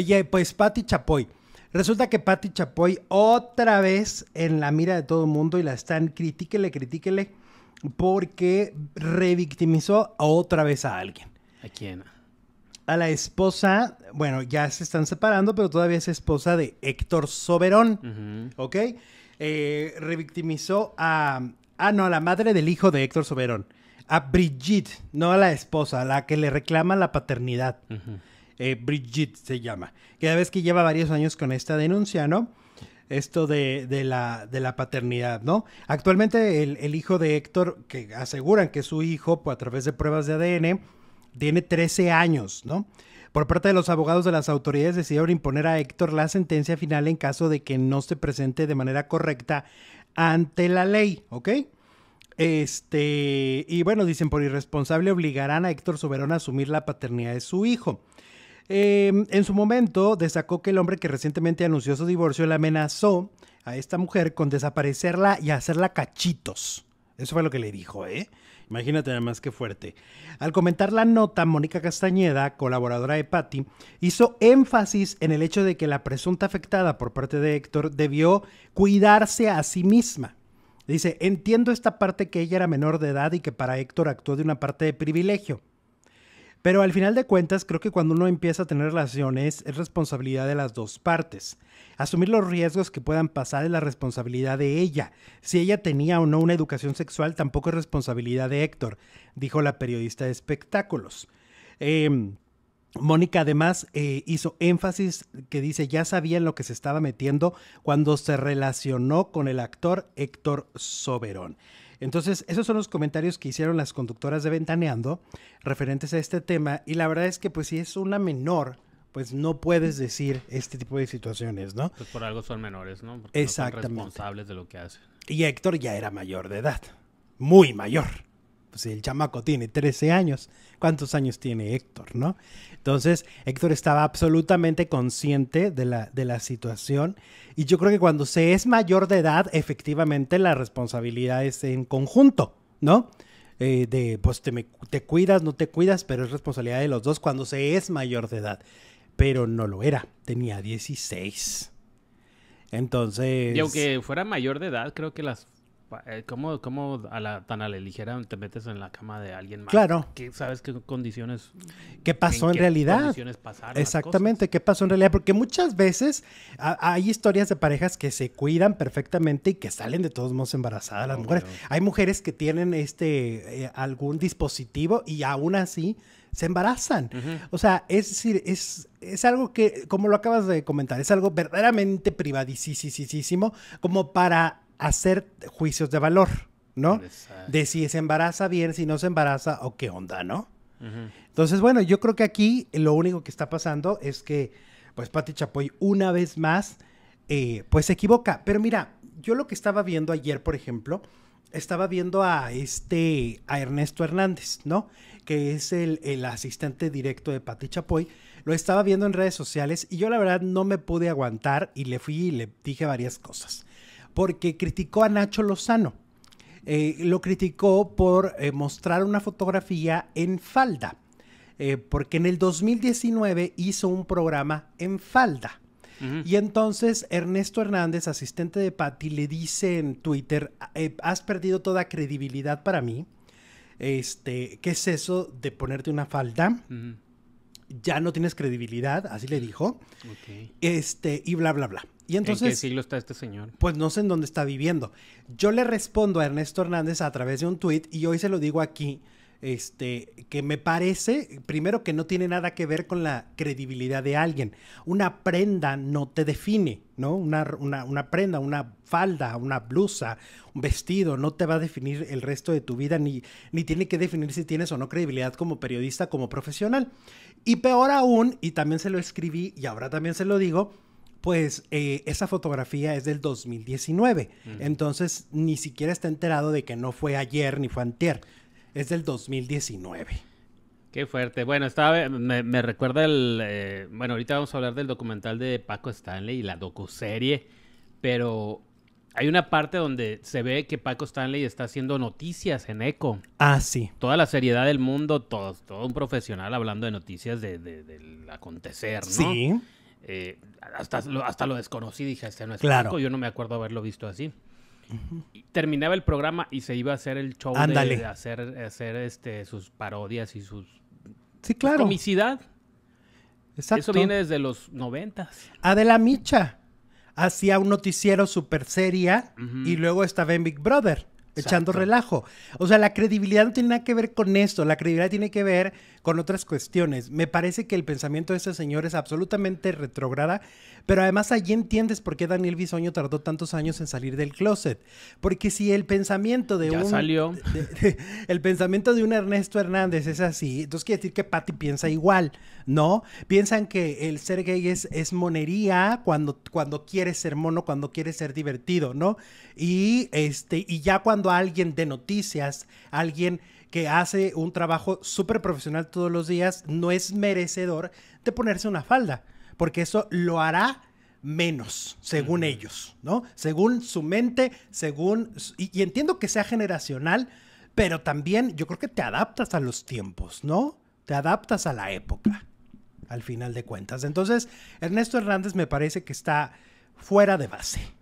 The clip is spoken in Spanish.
Oye, pues Patti Chapoy. Resulta que Patti Chapoy otra vez en la mira de todo el mundo y la están critíquele, critíquele, porque revictimizó otra vez a alguien. ¿A quién? A la esposa, bueno, ya se están separando, pero todavía es esposa de Héctor Soberón, ¿ok? Eh, revictimizó a, ah, no, a la madre del hijo de Héctor Soberón, a Brigitte, no a la esposa, a la que le reclama la paternidad. Ajá. Eh, Brigitte se llama, cada vez que lleva varios años con esta denuncia, ¿no? Esto de, la, paternidad, ¿no? Actualmente el, hijo de Héctor, que aseguran que su hijo a través de pruebas de ADN, tiene 13 años, ¿no? Por parte de los abogados de las autoridades decidieron imponer a Héctor la sentencia final en caso de que no se presente de manera correcta ante la ley, ¿ok? Este, y bueno, dicen por irresponsable obligarán a Héctor Soberón a asumir la paternidad de su hijo. Em, en su momento destacó que el hombre que recientemente anunció su divorcio le amenazó a esta mujer con desaparecerla y hacerla cachitos. Eso fue lo que le dijo, ¿eh? Imagínate nada más que fuerte. Al comentar la nota, Mónica Castañeda, colaboradora de Patti, hizo énfasis en el hecho de que la presunta afectada por parte de Héctor debió cuidarse a sí misma. Dice, entiendo esta parte que ella era menor de edad y que para Héctor actuó de una parte de privilegio. Pero al final de cuentas, creo que cuando uno empieza a tener relaciones es responsabilidad de las dos partes. Asumir los riesgos que puedan pasar es la responsabilidad de ella. Si ella tenía o no una educación sexual, tampoco es responsabilidad de Héctor, dijo la periodista de espectáculos. Em, Mónica además eh, hizo énfasis que dice ya sabía en lo que se estaba metiendo cuando se relacionó con el actor Héctor Soberón. Entonces, esos son los comentarios que hicieron las conductoras de Ventaneando referentes a este tema. Y la verdad es que, pues, si es una menor, pues no puedes decir este tipo de situaciones, ¿no? Pues por algo son menores, ¿no? Porque Exactamente. son responsables de lo que hacen. Y Héctor ya era mayor de edad, muy mayor. Si pues, el chamaco tiene 13 años. ¿Cuántos años tiene Héctor, no? Entonces, Héctor estaba absolutamente consciente de la, de la situación. Y yo creo que cuando se es mayor de edad, efectivamente la responsabilidad es en conjunto, ¿no? Eh, de, pues te, te cuidas, no te cuidas, pero es responsabilidad de los dos cuando se es mayor de edad. Pero no lo era, tenía 16. Entonces. Y aunque fuera mayor de edad, creo que las eh, ¿Cómo, a la, tan a la ligera te metes en la cama de alguien más? Claro. ¿Sabes qué condiciones? ¿Qué pasó en, realidad? Condiciones pasaron Exactamente, ¿qué pasó en realidad? Porque muchas veces hay historias de parejas que se cuidan perfectamente y que salen de todos modos embarazadas las mujeres. Hay mujeres que tienen este eh, algún dispositivo y aún así se embarazan. O sea, es es, es algo que, como lo acabas de comentar, es algo verdaderamente privadísimo, como para hacer juicios de valor, ¿no? De si se embaraza bien, si no se embaraza o qué onda, ¿no? Entonces, bueno, yo creo que aquí lo único que está pasando es que, pues, Pati Chapoy una vez más, eh, pues, se equivoca. Pero mira, yo lo que estaba viendo ayer, por ejemplo, estaba viendo a este, a Ernesto Hernández, ¿no? Que es el, el asistente directo de Pati Chapoy. Lo estaba viendo en redes sociales y yo la verdad no me pude aguantar y le fui y le dije varias cosas porque criticó a Nacho Lozano. Eh, lo criticó por eh, mostrar una fotografía en falda, eh, porque en el 2019 hizo un programa en falda. Y entonces Ernesto Hernández, asistente de Patti, le dice en Twitter, has perdido toda credibilidad para mí. Este, ¿Qué es eso de ponerte una falda? Ya no tienes credibilidad, así le dijo. Este, y bla, bla, bla. Y entonces, ¿En qué siglo está este señor? Pues no sé en dónde está viviendo. Yo le respondo a Ernesto Hernández a través de un tweet y hoy se lo digo aquí, este, que me parece, primero, que no tiene nada que ver con la credibilidad de alguien. Una prenda no te define, ¿no? Una, prenda, una falda, una blusa, un vestido, no te va a definir el resto de tu vida, ni, ni tiene que definir si tienes o no credibilidad como periodista, como profesional. Y peor aún, y también se lo escribí y ahora también se lo digo, pues eh, esa fotografía es del 2019. Entonces, ni siquiera está enterado de que no fue ayer ni fue antier. Es del 2019. Qué fuerte. Bueno, estaba, me, recuerda el... Eh, bueno, ahorita vamos a hablar del documental de Paco Stanley y la docuserie, pero hay una parte donde se ve que Paco Stanley está haciendo noticias en Eco. Ah, sí. Toda la seriedad del mundo, todo, todo un profesional hablando de noticias de, del acontecer, ¿no? Sí. Eh, hasta, lo, hasta lo desconocí, dije, este no es claro. yo no me acuerdo haberlo visto así. terminaba el programa y se iba a hacer el show de, hacer, hacer este, sus parodias y sus... Sí, claro. comicidad. Eso viene desde los noventas. Adela Micha hacía un noticiero super seria y luego estaba en Big Brother. Echando relajo. O sea, la credibilidad no tiene nada que ver con esto. La credibilidad tiene que ver con otras cuestiones. Me parece que el pensamiento de este señor es absolutamente retrograda, pero además allí entiendes por qué Daniel Bisoño tardó tantos años en salir del closet. Porque si el pensamiento de un. Salió. el pensamiento de un Ernesto Hernández es así, entonces quiere decir que Patty piensa igual, ¿no? Piensan que el ser gay es, es monería cuando, cuando quieres ser mono, cuando quieres ser divertido, ¿no? Y, este, y ya cuando alguien de noticias, alguien que hace un trabajo súper profesional todos los días, no es merecedor de ponerse una falda, porque eso lo hará menos, según ellos, ¿no? Según su mente, según... y, entiendo que sea generacional, pero también yo creo que te adaptas a los tiempos, ¿no? Te adaptas a la época, al final de cuentas. Entonces, Ernesto Hernández me parece que está fuera de base.